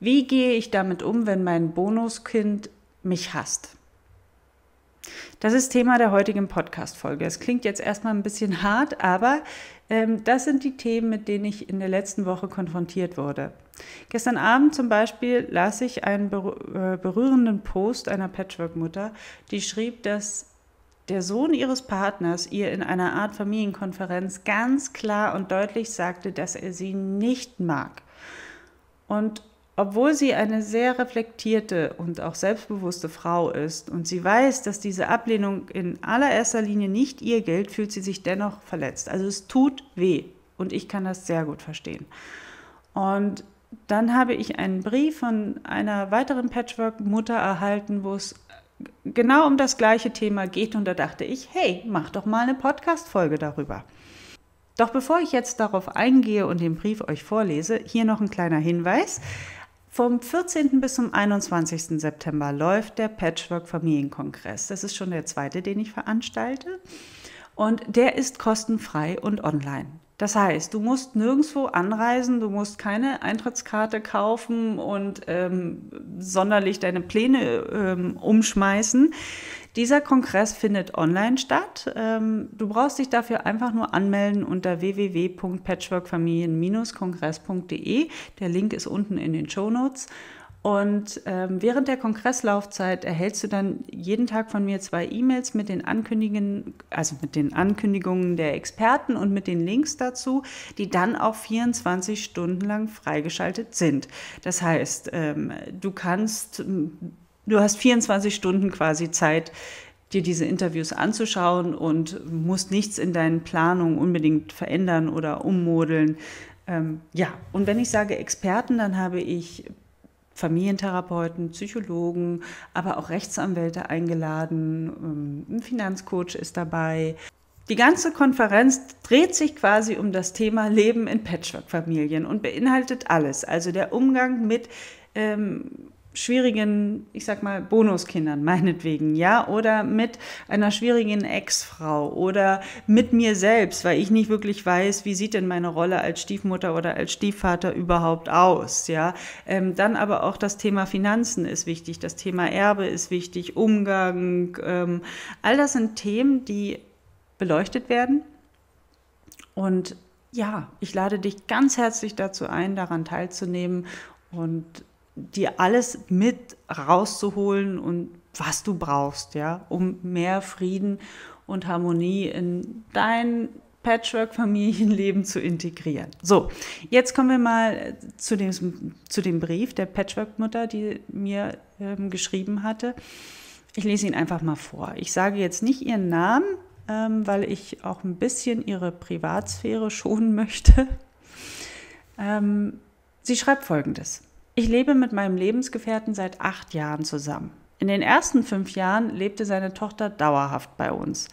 Wie gehe ich damit um, wenn mein Bonuskind mich hasst? Das ist Thema der heutigen Podcast-Folge. Es klingt jetzt erstmal ein bisschen hart, aber ähm, das sind die Themen, mit denen ich in der letzten Woche konfrontiert wurde. Gestern Abend zum Beispiel las ich einen äh, berührenden Post einer Patchwork-Mutter, die schrieb, dass der Sohn ihres Partners ihr in einer Art Familienkonferenz ganz klar und deutlich sagte, dass er sie nicht mag. Und obwohl sie eine sehr reflektierte und auch selbstbewusste Frau ist und sie weiß, dass diese Ablehnung in allererster Linie nicht ihr gilt, fühlt sie sich dennoch verletzt. Also es tut weh und ich kann das sehr gut verstehen. Und dann habe ich einen Brief von einer weiteren Patchwork-Mutter erhalten, wo es genau um das gleiche Thema geht und da dachte ich, hey, mach doch mal eine Podcast-Folge darüber. Doch bevor ich jetzt darauf eingehe und den Brief euch vorlese, hier noch ein kleiner Hinweis. Vom 14. bis zum 21. September läuft der Patchwork Familienkongress. Das ist schon der zweite, den ich veranstalte. Und der ist kostenfrei und online. Das heißt, du musst nirgendwo anreisen, du musst keine Eintrittskarte kaufen und ähm, sonderlich deine Pläne ähm, umschmeißen. Dieser Kongress findet online statt. Ähm, du brauchst dich dafür einfach nur anmelden unter www.patchworkfamilien-kongress.de. Der Link ist unten in den Show Notes. Und ähm, während der Kongresslaufzeit erhältst du dann jeden Tag von mir zwei E-Mails mit den Ankündigungen, also mit den Ankündigungen der Experten und mit den Links dazu, die dann auch 24 Stunden lang freigeschaltet sind. Das heißt, ähm, du kannst, hm, du hast 24 Stunden quasi Zeit, dir diese Interviews anzuschauen und musst nichts in deinen Planungen unbedingt verändern oder ummodeln. Ähm, ja, und wenn ich sage Experten, dann habe ich Familientherapeuten, Psychologen, aber auch Rechtsanwälte eingeladen. Ähm, ein Finanzcoach ist dabei. Die ganze Konferenz dreht sich quasi um das Thema Leben in Patchwork-Familien und beinhaltet alles. Also der Umgang mit ähm, schwierigen, ich sag mal, Bonuskindern meinetwegen, ja, oder mit einer schwierigen Ex-Frau oder mit mir selbst, weil ich nicht wirklich weiß, wie sieht denn meine Rolle als Stiefmutter oder als Stiefvater überhaupt aus, ja. Ähm, dann aber auch das Thema Finanzen ist wichtig, das Thema Erbe ist wichtig, Umgang, ähm, all das sind Themen, die beleuchtet werden und ja, ich lade dich ganz herzlich dazu ein, daran teilzunehmen und dir alles mit rauszuholen und was du brauchst, ja, um mehr Frieden und Harmonie in dein Patchwork-Familienleben zu integrieren. So, jetzt kommen wir mal äh, zu dem, zu dem Brief der Patchwork-Mutter, die mir ähm, geschrieben hatte. Ich lese ihn einfach mal vor. Ich sage jetzt nicht ihren Namen, ähm, weil ich auch ein bisschen ihre Privatsphäre schonen möchte. Ähm, sie schreibt folgendes. Ich lebe mit meinem Lebensgefährten seit acht Jahren zusammen. In den ersten fünf Jahren lebte seine Tochter dauerhaft bei uns.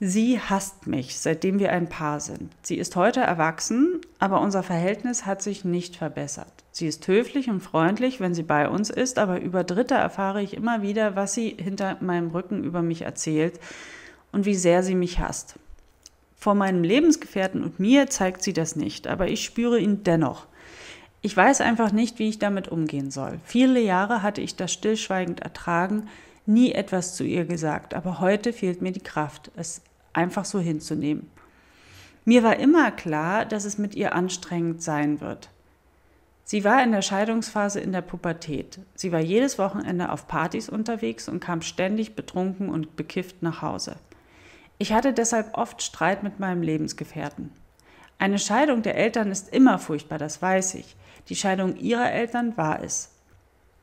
Sie hasst mich, seitdem wir ein Paar sind. Sie ist heute erwachsen, aber unser Verhältnis hat sich nicht verbessert. Sie ist höflich und freundlich, wenn sie bei uns ist, aber über Dritte erfahre ich immer wieder, was sie hinter meinem Rücken über mich erzählt und wie sehr sie mich hasst. Vor meinem Lebensgefährten und mir zeigt sie das nicht, aber ich spüre ihn dennoch. Ich weiß einfach nicht, wie ich damit umgehen soll. Viele Jahre hatte ich das stillschweigend ertragen, nie etwas zu ihr gesagt, aber heute fehlt mir die Kraft, es einfach so hinzunehmen. Mir war immer klar, dass es mit ihr anstrengend sein wird. Sie war in der Scheidungsphase in der Pubertät. Sie war jedes Wochenende auf Partys unterwegs und kam ständig betrunken und bekifft nach Hause. Ich hatte deshalb oft Streit mit meinem Lebensgefährten. Eine Scheidung der Eltern ist immer furchtbar, das weiß ich. Die Scheidung ihrer Eltern war es.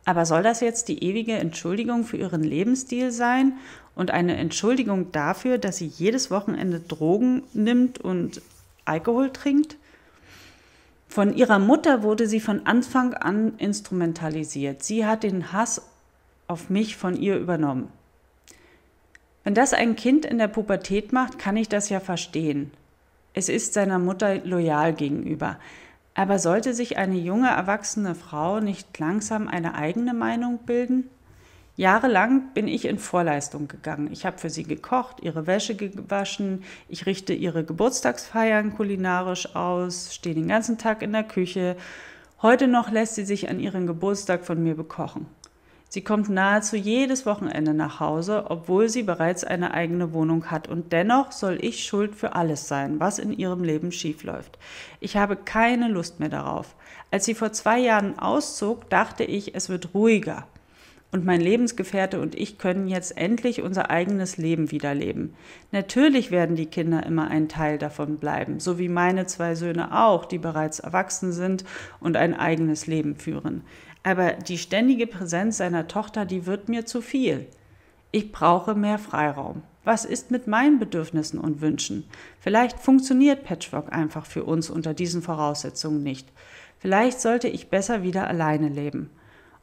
Aber soll das jetzt die ewige Entschuldigung für ihren Lebensstil sein und eine Entschuldigung dafür, dass sie jedes Wochenende Drogen nimmt und Alkohol trinkt? Von ihrer Mutter wurde sie von Anfang an instrumentalisiert. Sie hat den Hass auf mich von ihr übernommen. Wenn das ein Kind in der Pubertät macht, kann ich das ja verstehen. Es ist seiner Mutter loyal gegenüber. Aber sollte sich eine junge, erwachsene Frau nicht langsam eine eigene Meinung bilden? Jahrelang bin ich in Vorleistung gegangen. Ich habe für sie gekocht, ihre Wäsche gewaschen, ich richte ihre Geburtstagsfeiern kulinarisch aus, stehe den ganzen Tag in der Küche. Heute noch lässt sie sich an ihren Geburtstag von mir bekochen. Sie kommt nahezu jedes Wochenende nach Hause, obwohl sie bereits eine eigene Wohnung hat und dennoch soll ich schuld für alles sein, was in ihrem Leben schiefläuft. Ich habe keine Lust mehr darauf. Als sie vor zwei Jahren auszog, dachte ich, es wird ruhiger. Und mein Lebensgefährte und ich können jetzt endlich unser eigenes Leben wieder leben. Natürlich werden die Kinder immer ein Teil davon bleiben, so wie meine zwei Söhne auch, die bereits erwachsen sind und ein eigenes Leben führen. Aber die ständige Präsenz seiner Tochter, die wird mir zu viel. Ich brauche mehr Freiraum. Was ist mit meinen Bedürfnissen und Wünschen? Vielleicht funktioniert Patchwork einfach für uns unter diesen Voraussetzungen nicht. Vielleicht sollte ich besser wieder alleine leben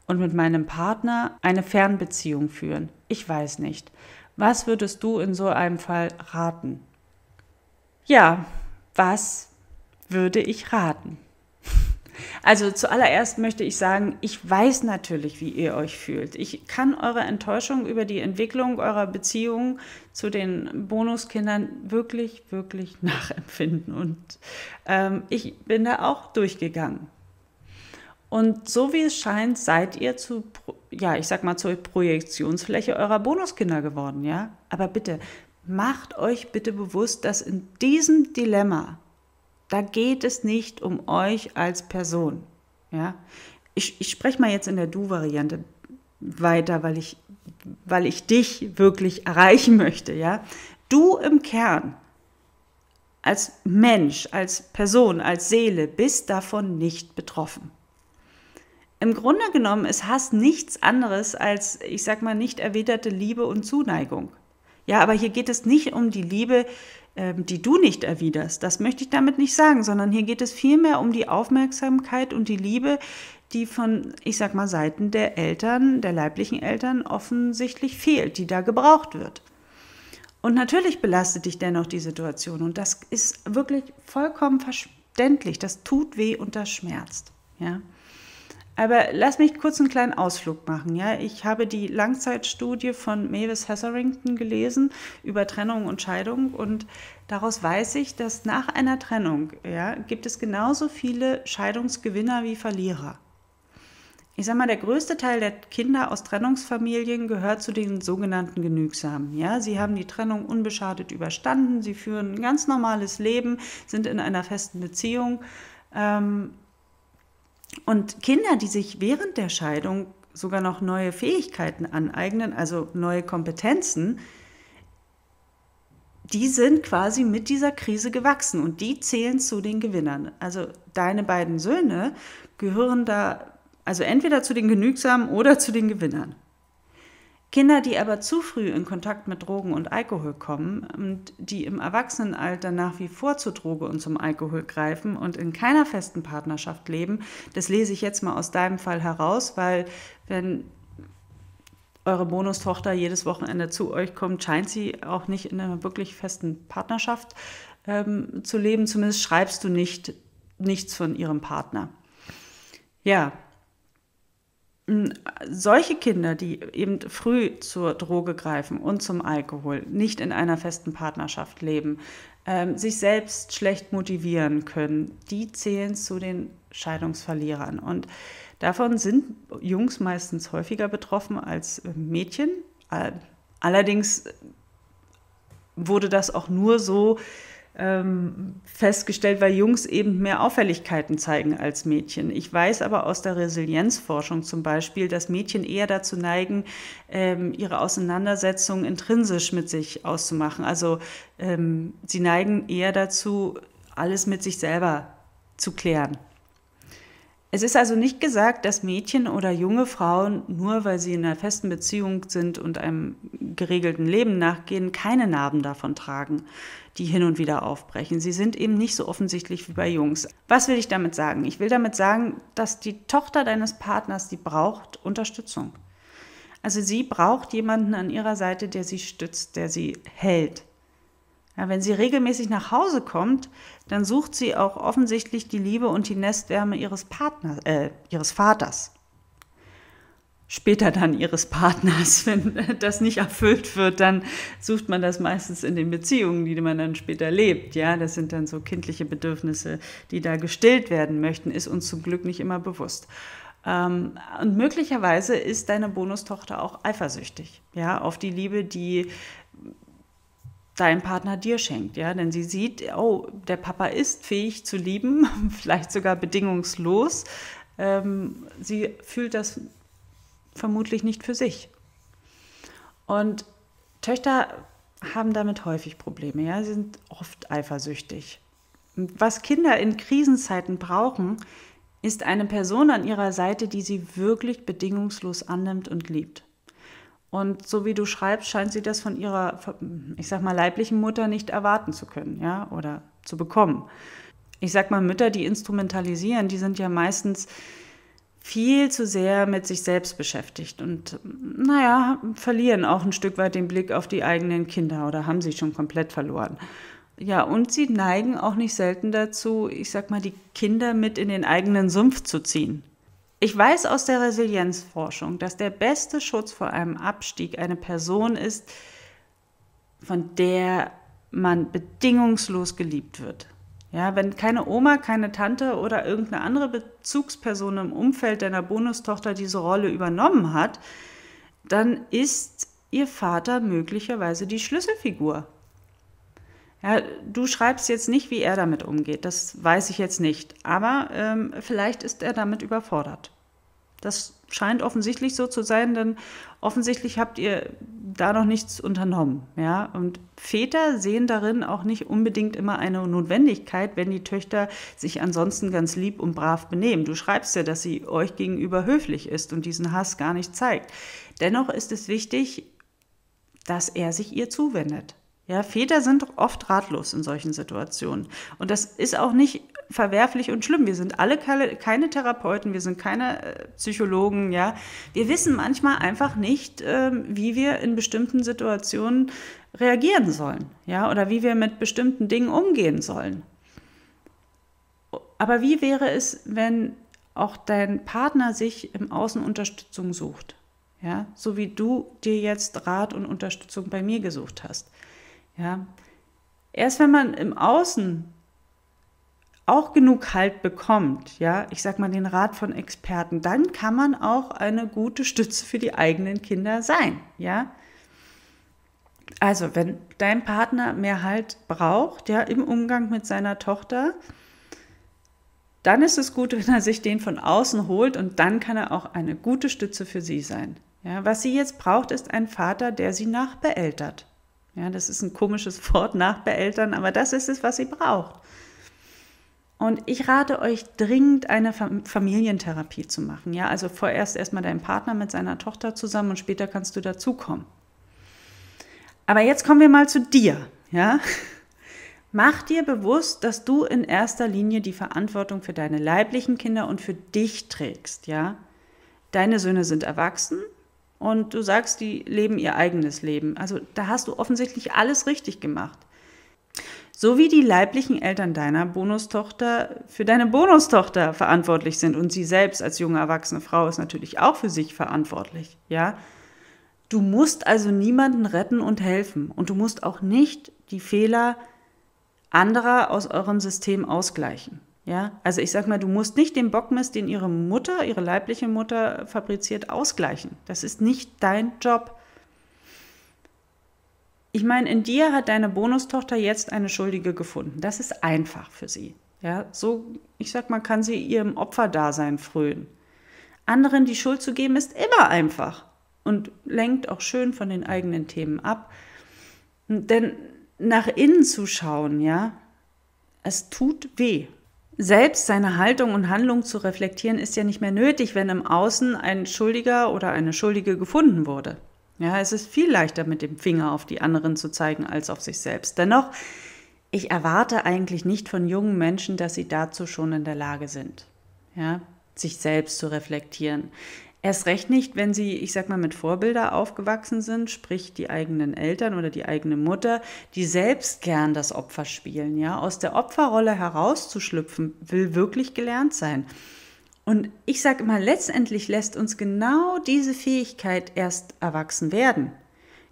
und mit meinem Partner eine Fernbeziehung führen. Ich weiß nicht. Was würdest du in so einem Fall raten? Ja, was würde ich raten? Also zuallererst möchte ich sagen, ich weiß natürlich, wie ihr euch fühlt. Ich kann eure Enttäuschung über die Entwicklung eurer Beziehung zu den Bonuskindern wirklich, wirklich nachempfinden. Und ähm, ich bin da auch durchgegangen. Und so wie es scheint, seid ihr zu, ja, ich sag mal, zur Projektionsfläche eurer Bonuskinder geworden, ja? Aber bitte, macht euch bitte bewusst, dass in diesem Dilemma da geht es nicht um euch als Person. Ja? Ich, ich spreche mal jetzt in der Du-Variante weiter, weil ich, weil ich dich wirklich erreichen möchte. Ja? Du im Kern, als Mensch, als Person, als Seele bist davon nicht betroffen. Im Grunde genommen ist Hass nichts anderes als, ich sag mal, nicht erwiderte Liebe und Zuneigung. Ja, aber hier geht es nicht um die Liebe, ähm, die du nicht erwiderst. Das möchte ich damit nicht sagen, sondern hier geht es vielmehr um die Aufmerksamkeit und die Liebe, die von, ich sag mal, Seiten der Eltern, der leiblichen Eltern offensichtlich fehlt, die da gebraucht wird. Und natürlich belastet dich dennoch die Situation und das ist wirklich vollkommen verständlich. Das tut weh und das schmerzt. Ja. Aber lass mich kurz einen kleinen Ausflug machen. Ja? Ich habe die Langzeitstudie von Mavis Hetherington gelesen über Trennung und Scheidung und daraus weiß ich, dass nach einer Trennung ja, gibt es genauso viele Scheidungsgewinner wie Verlierer. Ich sag mal, der größte Teil der Kinder aus Trennungsfamilien gehört zu den sogenannten Genügsamen. Ja, sie haben die Trennung unbeschadet überstanden, sie führen ein ganz normales Leben, sind in einer festen Beziehung. Ähm, und Kinder, die sich während der Scheidung sogar noch neue Fähigkeiten aneignen, also neue Kompetenzen, die sind quasi mit dieser Krise gewachsen und die zählen zu den Gewinnern. Also deine beiden Söhne gehören da also entweder zu den Genügsamen oder zu den Gewinnern. Kinder, die aber zu früh in Kontakt mit Drogen und Alkohol kommen und die im Erwachsenenalter nach wie vor zu Droge und zum Alkohol greifen und in keiner festen Partnerschaft leben, das lese ich jetzt mal aus deinem Fall heraus, weil wenn eure Bonustochter jedes Wochenende zu euch kommt, scheint sie auch nicht in einer wirklich festen Partnerschaft ähm, zu leben. Zumindest schreibst du nicht nichts von ihrem Partner. Ja, solche Kinder, die eben früh zur Droge greifen und zum Alkohol, nicht in einer festen Partnerschaft leben, ähm, sich selbst schlecht motivieren können, die zählen zu den Scheidungsverlierern. Und davon sind Jungs meistens häufiger betroffen als Mädchen. Allerdings wurde das auch nur so ähm, festgestellt, weil Jungs eben mehr Auffälligkeiten zeigen als Mädchen. Ich weiß aber aus der Resilienzforschung zum Beispiel, dass Mädchen eher dazu neigen, ähm, ihre Auseinandersetzungen intrinsisch mit sich auszumachen. Also ähm, sie neigen eher dazu, alles mit sich selber zu klären. Es ist also nicht gesagt, dass Mädchen oder junge Frauen, nur weil sie in einer festen Beziehung sind und einem geregelten Leben nachgehen, keine Narben davon tragen, die hin und wieder aufbrechen. Sie sind eben nicht so offensichtlich wie bei Jungs. Was will ich damit sagen? Ich will damit sagen, dass die Tochter deines Partners, die braucht Unterstützung. Also sie braucht jemanden an ihrer Seite, der sie stützt, der sie hält. Ja, wenn sie regelmäßig nach Hause kommt, dann sucht sie auch offensichtlich die Liebe und die Nestwärme ihres Partners, äh, ihres Vaters. Später dann ihres Partners, wenn das nicht erfüllt wird, dann sucht man das meistens in den Beziehungen, die man dann später lebt. Ja, das sind dann so kindliche Bedürfnisse, die da gestillt werden möchten, ist uns zum Glück nicht immer bewusst ähm, und möglicherweise ist deine Bonustochter auch eifersüchtig, ja, auf die Liebe, die dein Partner dir schenkt, ja, denn sie sieht, oh, der Papa ist fähig zu lieben, vielleicht sogar bedingungslos. Ähm, sie fühlt das vermutlich nicht für sich. Und Töchter haben damit häufig Probleme, ja, sie sind oft eifersüchtig. Was Kinder in Krisenzeiten brauchen, ist eine Person an ihrer Seite, die sie wirklich bedingungslos annimmt und liebt. Und so wie du schreibst, scheint sie das von ihrer, ich sag mal, leiblichen Mutter nicht erwarten zu können, ja, oder zu bekommen. Ich sag mal, Mütter, die instrumentalisieren, die sind ja meistens viel zu sehr mit sich selbst beschäftigt und, naja, verlieren auch ein Stück weit den Blick auf die eigenen Kinder oder haben sie schon komplett verloren. Ja, und sie neigen auch nicht selten dazu, ich sag mal, die Kinder mit in den eigenen Sumpf zu ziehen. Ich weiß aus der Resilienzforschung, dass der beste Schutz vor einem Abstieg eine Person ist, von der man bedingungslos geliebt wird. Ja, wenn keine Oma, keine Tante oder irgendeine andere Bezugsperson im Umfeld deiner Bonustochter diese Rolle übernommen hat, dann ist ihr Vater möglicherweise die Schlüsselfigur. Ja, du schreibst jetzt nicht, wie er damit umgeht, das weiß ich jetzt nicht. Aber ähm, vielleicht ist er damit überfordert. Das scheint offensichtlich so zu sein, denn offensichtlich habt ihr da noch nichts unternommen. Ja? Und Väter sehen darin auch nicht unbedingt immer eine Notwendigkeit, wenn die Töchter sich ansonsten ganz lieb und brav benehmen. Du schreibst ja, dass sie euch gegenüber höflich ist und diesen Hass gar nicht zeigt. Dennoch ist es wichtig, dass er sich ihr zuwendet. Ja, Väter sind oft ratlos in solchen Situationen. Und das ist auch nicht verwerflich und schlimm. Wir sind alle keine, Therapeuten, wir sind keine äh, Psychologen, ja. Wir wissen manchmal einfach nicht, ähm, wie wir in bestimmten Situationen reagieren sollen, ja, oder wie wir mit bestimmten Dingen umgehen sollen. Aber wie wäre es, wenn auch dein Partner sich im Außen Unterstützung sucht? Ja, so wie du dir jetzt Rat und Unterstützung bei mir gesucht hast. Ja? Erst wenn man im Außen auch genug Halt bekommt, ja, ich sag mal den Rat von Experten, dann kann man auch eine gute Stütze für die eigenen Kinder sein, ja. Also, wenn dein Partner mehr Halt braucht, ja, im Umgang mit seiner Tochter, dann ist es gut, wenn er sich den von außen holt und dann kann er auch eine gute Stütze für sie sein. Ja, was sie jetzt braucht, ist ein Vater, der sie nachbeeltert. Ja, das ist ein komisches Wort, nach Beeltern, aber das ist es, was sie braucht. Und ich rate euch dringend, eine Familientherapie zu machen. Ja, also vorerst erstmal deinen Partner mit seiner Tochter zusammen und später kannst du dazukommen. Aber jetzt kommen wir mal zu dir. Ja? Mach dir bewusst, dass du in erster Linie die Verantwortung für deine leiblichen Kinder und für dich trägst. Ja? Deine Söhne sind erwachsen und du sagst, die leben ihr eigenes Leben. Also da hast du offensichtlich alles richtig gemacht. So wie die leiblichen Eltern deiner Bonustochter für deine Bonustochter verantwortlich sind und sie selbst als junge erwachsene Frau ist natürlich auch für sich verantwortlich, ja? Du musst also niemanden retten und helfen und du musst auch nicht die Fehler anderer aus eurem System ausgleichen. Ja, also ich sag mal, du musst nicht den Bockmist, den ihre Mutter, ihre leibliche Mutter fabriziert, ausgleichen. Das ist nicht dein Job. Ich meine, in dir hat deine Bonustochter jetzt eine Schuldige gefunden. Das ist einfach für sie. Ja, so, ich sag mal, kann sie ihrem Opferdasein frönen. Anderen die Schuld zu geben, ist immer einfach und lenkt auch schön von den eigenen Themen ab. Denn nach innen zu schauen, ja, es tut weh. Selbst seine Haltung und Handlung zu reflektieren, ist ja nicht mehr nötig, wenn im Außen ein Schuldiger oder eine Schuldige gefunden wurde. Ja, es ist viel leichter, mit dem Finger auf die anderen zu zeigen als auf sich selbst. Dennoch, ich erwarte eigentlich nicht von jungen Menschen, dass sie dazu schon in der Lage sind, ja, sich selbst zu reflektieren. Erst recht nicht, wenn sie, ich sag mal, mit Vorbilder aufgewachsen sind, sprich die eigenen Eltern oder die eigene Mutter, die selbst gern das Opfer spielen, ja. Aus der Opferrolle herauszuschlüpfen, will wirklich gelernt sein. Und ich sage immer, letztendlich lässt uns genau diese Fähigkeit erst erwachsen werden.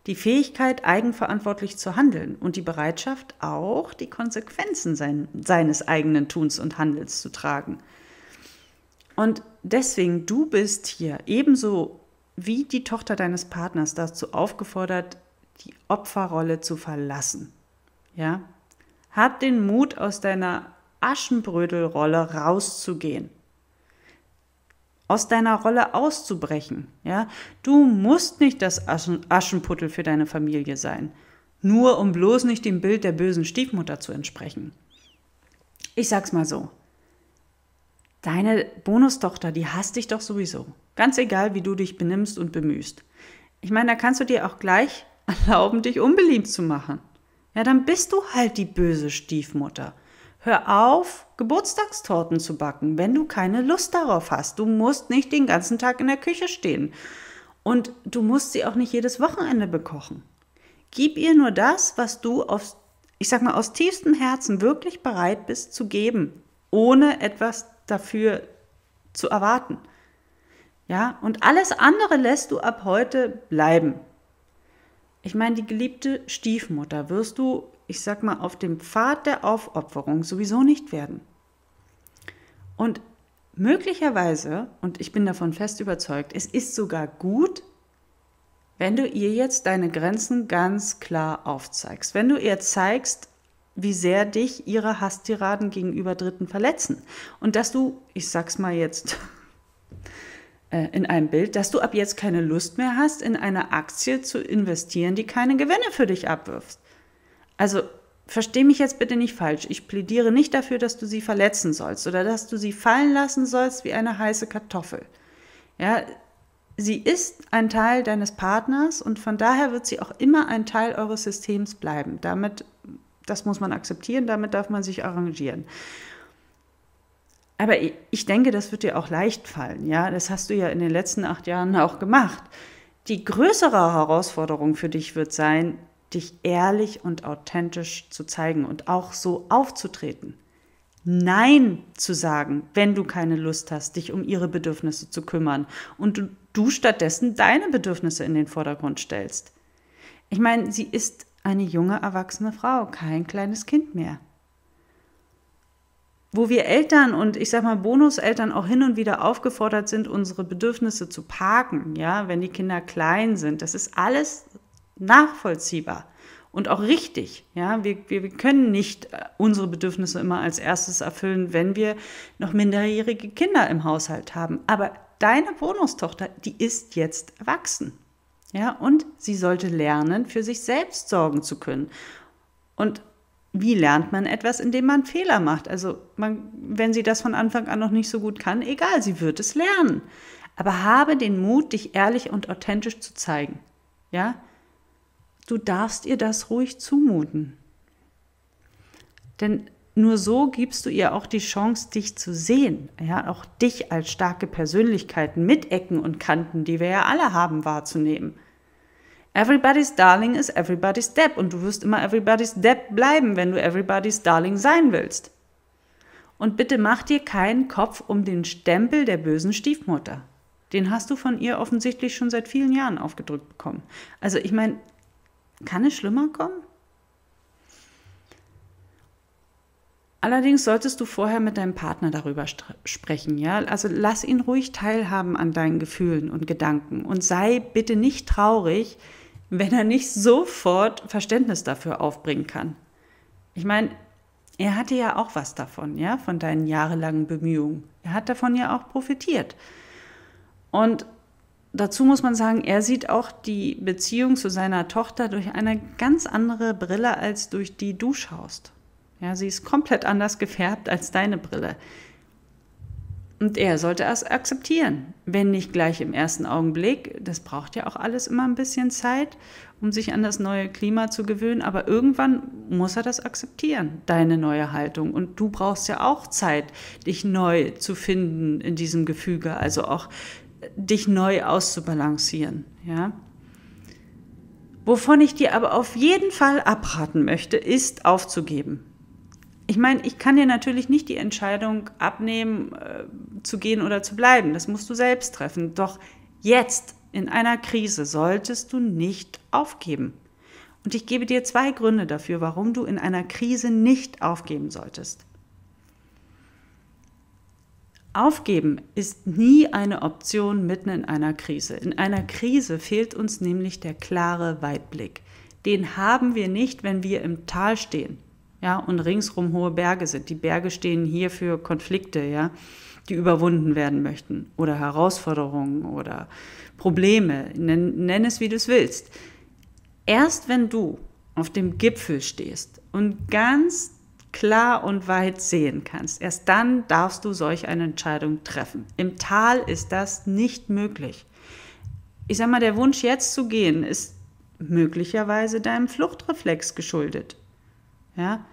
Die Fähigkeit, eigenverantwortlich zu handeln und die Bereitschaft, auch die Konsequenzen sein, seines eigenen Tuns und Handels zu tragen. Und deswegen, du bist hier ebenso wie die Tochter deines Partners dazu aufgefordert, die Opferrolle zu verlassen. Ja? Hab den Mut, aus deiner Aschenbrödelrolle rauszugehen. Aus deiner Rolle auszubrechen. Ja? Du musst nicht das Aschen Aschenputtel für deine Familie sein. Nur um bloß nicht dem Bild der bösen Stiefmutter zu entsprechen. Ich sag's mal so deine Bonustochter, die hasst dich doch sowieso. Ganz egal, wie du dich benimmst und bemühst. Ich meine, da kannst du dir auch gleich erlauben, dich unbeliebt zu machen. Ja, dann bist du halt die böse Stiefmutter. Hör auf, Geburtstagstorten zu backen, wenn du keine Lust darauf hast. Du musst nicht den ganzen Tag in der Küche stehen. Und du musst sie auch nicht jedes Wochenende bekochen. Gib ihr nur das, was du aus, ich sag mal, aus tiefstem Herzen wirklich bereit bist zu geben, ohne etwas dafür zu erwarten. Ja, und alles andere lässt du ab heute bleiben. Ich meine, die geliebte Stiefmutter wirst du, ich sag mal, auf dem Pfad der Aufopferung sowieso nicht werden. Und möglicherweise, und ich bin davon fest überzeugt, es ist sogar gut, wenn du ihr jetzt deine Grenzen ganz klar aufzeigst. Wenn du ihr zeigst, wie sehr dich ihre Hasstiraden gegenüber Dritten verletzen. Und dass du, ich sag's mal jetzt äh, in einem Bild, dass du ab jetzt keine Lust mehr hast, in eine Aktie zu investieren, die keine Gewinne für dich abwirft. Also versteh mich jetzt bitte nicht falsch. Ich plädiere nicht dafür, dass du sie verletzen sollst oder dass du sie fallen lassen sollst wie eine heiße Kartoffel. Ja, sie ist ein Teil deines Partners und von daher wird sie auch immer ein Teil eures Systems bleiben. Damit das muss man akzeptieren, damit darf man sich arrangieren. Aber ich denke, das wird dir auch leicht fallen. Ja, das hast du ja in den letzten acht Jahren auch gemacht. Die größere Herausforderung für dich wird sein, dich ehrlich und authentisch zu zeigen und auch so aufzutreten. Nein zu sagen, wenn du keine Lust hast, dich um ihre Bedürfnisse zu kümmern und du, du stattdessen deine Bedürfnisse in den Vordergrund stellst. Ich meine, sie ist eine junge, erwachsene Frau, kein kleines Kind mehr. Wo wir Eltern und ich sag mal Bonuseltern auch hin und wieder aufgefordert sind, unsere Bedürfnisse zu parken, ja, wenn die Kinder klein sind, das ist alles nachvollziehbar und auch richtig. Ja, wir, wir, wir können nicht äh, unsere Bedürfnisse immer als erstes erfüllen, wenn wir noch minderjährige Kinder im Haushalt haben. Aber deine Bonustochter, die ist jetzt erwachsen. Ja, und sie sollte lernen, für sich selbst sorgen zu können. Und wie lernt man etwas, indem man Fehler macht? Also, man, wenn sie das von Anfang an noch nicht so gut kann, egal, sie wird es lernen. Aber habe den Mut, dich ehrlich und authentisch zu zeigen. Ja? Du darfst ihr das ruhig zumuten. Denn nur so gibst du ihr auch die Chance, dich zu sehen. Ja, auch dich als starke Persönlichkeit mit Ecken und Kanten, die wir ja alle haben, wahrzunehmen. Everybody's Darling ist Everybody's Depp und du wirst immer Everybody's Depp bleiben, wenn du Everybody's Darling sein willst. Und bitte mach dir keinen Kopf um den Stempel der bösen Stiefmutter. Den hast du von ihr offensichtlich schon seit vielen Jahren aufgedrückt bekommen. Also ich meine, kann es schlimmer kommen? Allerdings solltest du vorher mit deinem Partner darüber sprechen, ja? Also lass ihn ruhig teilhaben an deinen Gefühlen und Gedanken und sei bitte nicht traurig, wenn er nicht sofort Verständnis dafür aufbringen kann. Ich meine, er hatte ja auch was davon, ja, von deinen jahrelangen Bemühungen. Er hat davon ja auch profitiert. Und dazu muss man sagen, er sieht auch die Beziehung zu seiner Tochter durch eine ganz andere Brille als durch die du schaust. Ja, sie ist komplett anders gefärbt als deine Brille. Und er sollte es akzeptieren, wenn nicht gleich im ersten Augenblick. Das braucht ja auch alles immer ein bisschen Zeit, um sich an das neue Klima zu gewöhnen. Aber irgendwann muss er das akzeptieren, deine neue Haltung. Und du brauchst ja auch Zeit, dich neu zu finden in diesem Gefüge. Also auch äh, dich neu auszubalancieren. Ja? Wovon ich dir aber auf jeden Fall abraten möchte, ist aufzugeben ich meine, ich kann dir natürlich nicht die Entscheidung abnehmen, äh, zu gehen oder zu bleiben. Das musst du selbst treffen. Doch jetzt in einer Krise solltest du nicht aufgeben. Und ich gebe dir zwei Gründe dafür, warum du in einer Krise nicht aufgeben solltest. Aufgeben ist nie eine Option mitten in einer Krise. In einer Krise fehlt uns nämlich der klare Weitblick. Den haben wir nicht, wenn wir im Tal stehen ja, und ringsrum hohe Berge sind. Die Berge stehen hier für Konflikte, ja, die überwunden werden möchten oder Herausforderungen oder Probleme, nenn, nenn es wie du es willst. Erst wenn du auf dem Gipfel stehst und ganz klar und weit sehen kannst, erst dann darfst du solch eine Entscheidung treffen. Im Tal ist das nicht möglich. Ich sag mal, der Wunsch jetzt zu gehen ist möglicherweise deinem Fluchtreflex geschuldet. Ja,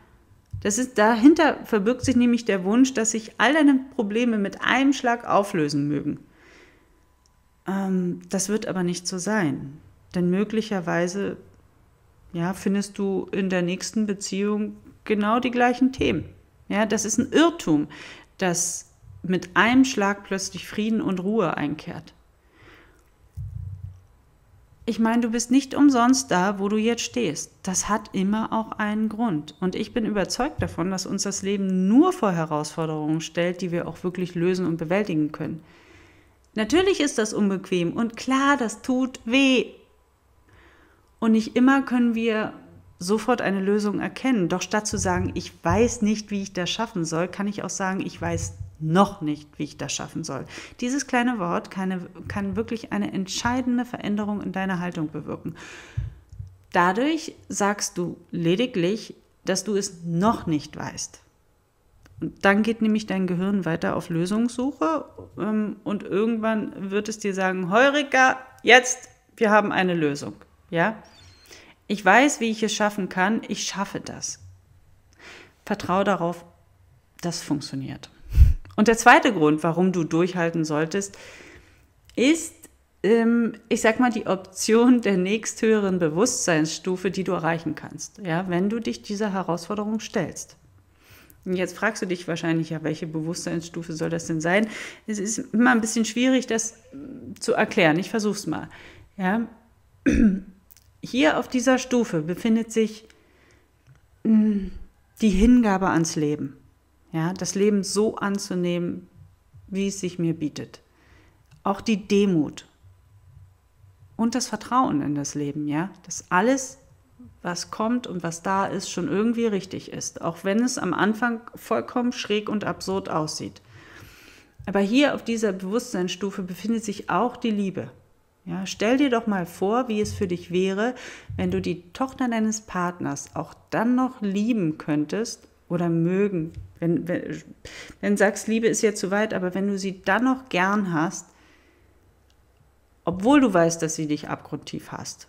das ist, dahinter verbirgt sich nämlich der Wunsch, dass sich all deine Probleme mit einem Schlag auflösen mögen. Ähm, das wird aber nicht so sein. Denn möglicherweise ja, findest du in der nächsten Beziehung genau die gleichen Themen. Ja, das ist ein Irrtum, dass mit einem Schlag plötzlich Frieden und Ruhe einkehrt ich meine, du bist nicht umsonst da, wo du jetzt stehst. Das hat immer auch einen Grund. Und ich bin überzeugt davon, dass uns das Leben nur vor Herausforderungen stellt, die wir auch wirklich lösen und bewältigen können. Natürlich ist das unbequem und klar, das tut weh. Und nicht immer können wir sofort eine Lösung erkennen. Doch statt zu sagen, ich weiß nicht, wie ich das schaffen soll, kann ich auch sagen, ich weiß noch nicht, wie ich das schaffen soll. Dieses kleine Wort kann, kann wirklich eine entscheidende Veränderung in deiner Haltung bewirken. Dadurch sagst du lediglich, dass du es noch nicht weißt. Und dann geht nämlich dein Gehirn weiter auf Lösungssuche ähm, und irgendwann wird es dir sagen, Heurika, jetzt, wir haben eine Lösung. Ja? Ich weiß, wie ich es schaffen kann, ich schaffe das. Vertrau darauf, das funktioniert. Und der zweite Grund, warum du durchhalten solltest, ist, ähm, ich sag mal, die Option der nächsthöheren Bewusstseinsstufe, die du erreichen kannst, ja, wenn du dich dieser Herausforderung stellst. Und jetzt fragst du dich wahrscheinlich, ja, welche Bewusstseinsstufe soll das denn sein? Es ist immer ein bisschen schwierig, das hm, zu erklären. Ich versuch's mal. Ja. Hier auf dieser Stufe befindet sich hm, die Hingabe ans Leben. Ja, das Leben so anzunehmen, wie es sich mir bietet. Auch die Demut und das Vertrauen in das Leben, ja, dass alles, was kommt und was da ist, schon irgendwie richtig ist, auch wenn es am Anfang vollkommen schräg und absurd aussieht. Aber hier auf dieser Bewusstseinsstufe befindet sich auch die Liebe. Ja, stell dir doch mal vor, wie es für dich wäre, wenn du die Tochter deines Partners auch dann noch lieben könntest oder mögen wenn, wenn, wenn du sagst, Liebe ist ja zu weit, aber wenn du sie dann noch gern hast, obwohl du weißt, dass sie dich abgrundtief hast,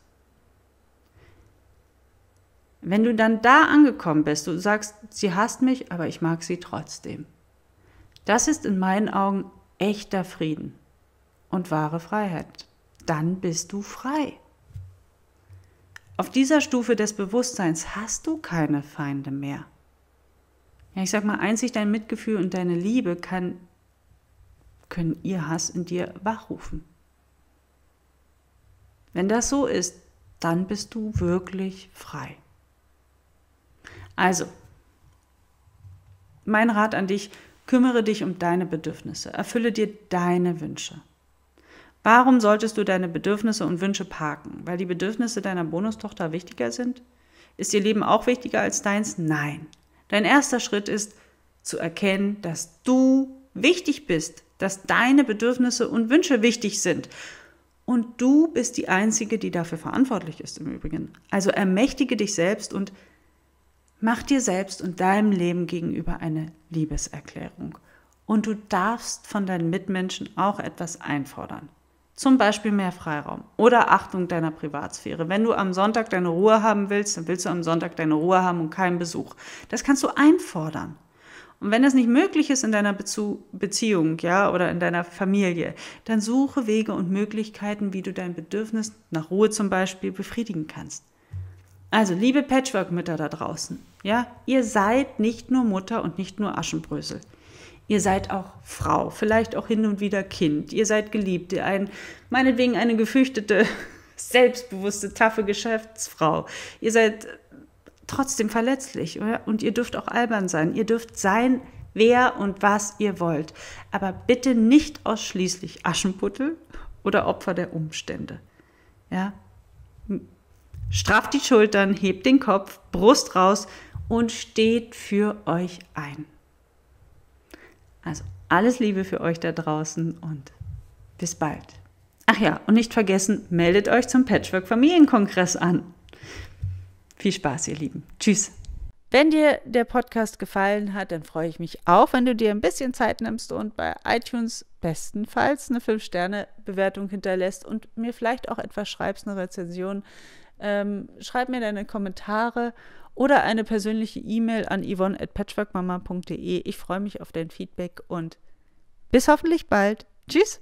wenn du dann da angekommen bist, du sagst, sie hasst mich, aber ich mag sie trotzdem. Das ist in meinen Augen echter Frieden und wahre Freiheit. Dann bist du frei. Auf dieser Stufe des Bewusstseins hast du keine Feinde mehr. Ja, ich sag mal, einzig dein Mitgefühl und deine Liebe kann, können ihr Hass in dir wachrufen. Wenn das so ist, dann bist du wirklich frei. Also, mein Rat an dich, kümmere dich um deine Bedürfnisse, erfülle dir deine Wünsche. Warum solltest du deine Bedürfnisse und Wünsche parken? Weil die Bedürfnisse deiner Bonustochter wichtiger sind? Ist ihr Leben auch wichtiger als deins? Nein. Dein erster Schritt ist zu erkennen, dass du wichtig bist, dass deine Bedürfnisse und Wünsche wichtig sind. Und du bist die Einzige, die dafür verantwortlich ist im Übrigen. Also ermächtige dich selbst und mach dir selbst und deinem Leben gegenüber eine Liebeserklärung. Und du darfst von deinen Mitmenschen auch etwas einfordern. Zum Beispiel mehr Freiraum oder Achtung deiner Privatsphäre. Wenn du am Sonntag deine Ruhe haben willst, dann willst du am Sonntag deine Ruhe haben und keinen Besuch. Das kannst du einfordern. Und wenn das nicht möglich ist in deiner Bezu Beziehung, ja, oder in deiner Familie, dann suche Wege und Möglichkeiten, wie du dein Bedürfnis nach Ruhe zum Beispiel befriedigen kannst. Also, liebe Patchwork-Mütter da draußen, ja, ihr seid nicht nur Mutter und nicht nur Aschenbrösel. Ihr seid auch Frau, vielleicht auch hin und wieder Kind. Ihr seid Geliebte, ein, meinetwegen eine gefürchtete, selbstbewusste, taffe Geschäftsfrau. Ihr seid trotzdem verletzlich, oder? Und ihr dürft auch albern sein. Ihr dürft sein, wer und was ihr wollt. Aber bitte nicht ausschließlich Aschenputtel oder Opfer der Umstände. Ja? Strafft die Schultern, hebt den Kopf, Brust raus und steht für euch ein. Also alles Liebe für euch da draußen und bis bald. Ach ja, und nicht vergessen, meldet euch zum Patchwork Familienkongress an. Viel Spaß, ihr Lieben. Tschüss. Wenn dir der Podcast gefallen hat, dann freue ich mich auch, wenn du dir ein bisschen Zeit nimmst und bei iTunes bestenfalls eine 5-Sterne-Bewertung hinterlässt und mir vielleicht auch etwas schreibst, eine Rezension. Ähm, schreib mir deine Kommentare oder eine persönliche E-Mail an yvonne.patchworkmama.de. Ich freue mich auf dein Feedback und bis hoffentlich bald. Tschüss!